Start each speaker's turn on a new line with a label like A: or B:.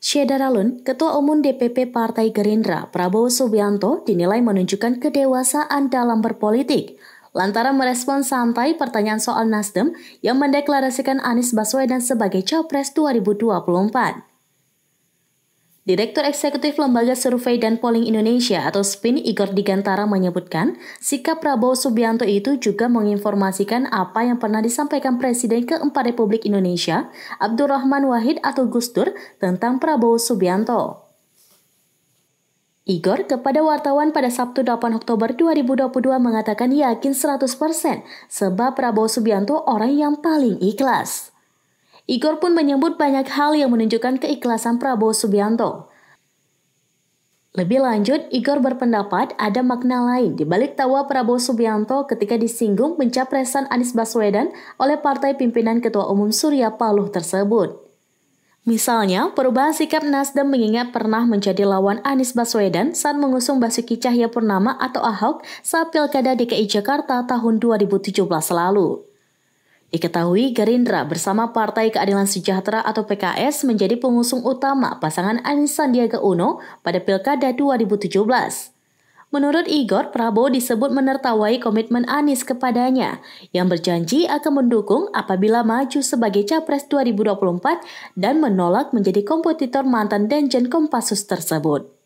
A: Syedaralun, Ketua Umum DPP Partai Gerindra Prabowo Subianto dinilai menunjukkan kedewasaan dalam berpolitik lantaran merespon santai pertanyaan soal Nasdem yang mendeklarasikan Anies Baswedan sebagai Capres 2024. Direktur Eksekutif Lembaga Survei dan Polling Indonesia atau SPIN Igor Digantara menyebutkan, sikap Prabowo Subianto itu juga menginformasikan apa yang pernah disampaikan Presiden keempat Republik Indonesia, Abdurrahman Wahid atau Gus Dur, tentang Prabowo Subianto. Igor kepada wartawan pada Sabtu 8 Oktober 2022 mengatakan yakin 100% sebab Prabowo Subianto orang yang paling ikhlas. Igor pun menyebut banyak hal yang menunjukkan keikhlasan Prabowo Subianto. Lebih lanjut, Igor berpendapat ada makna lain di balik tawa Prabowo Subianto ketika disinggung pencapresan Anies Baswedan oleh partai pimpinan Ketua Umum Surya Paloh tersebut. Misalnya, perubahan sikap Nasdem mengingat pernah menjadi lawan Anies Baswedan saat mengusung Basuki Cahaya Purnama atau Ahok saat Pilkada DKI Jakarta tahun 2017 lalu. Diketahui Gerindra bersama Partai Keadilan Sejahtera atau PKS menjadi pengusung utama pasangan Anies Sandiaga Uno pada Pilkada 2017. Menurut Igor, Prabowo disebut menertawai komitmen Anies kepadanya yang berjanji akan mendukung apabila maju sebagai Capres 2024 dan menolak menjadi kompetitor mantan Denjen Kompasus tersebut.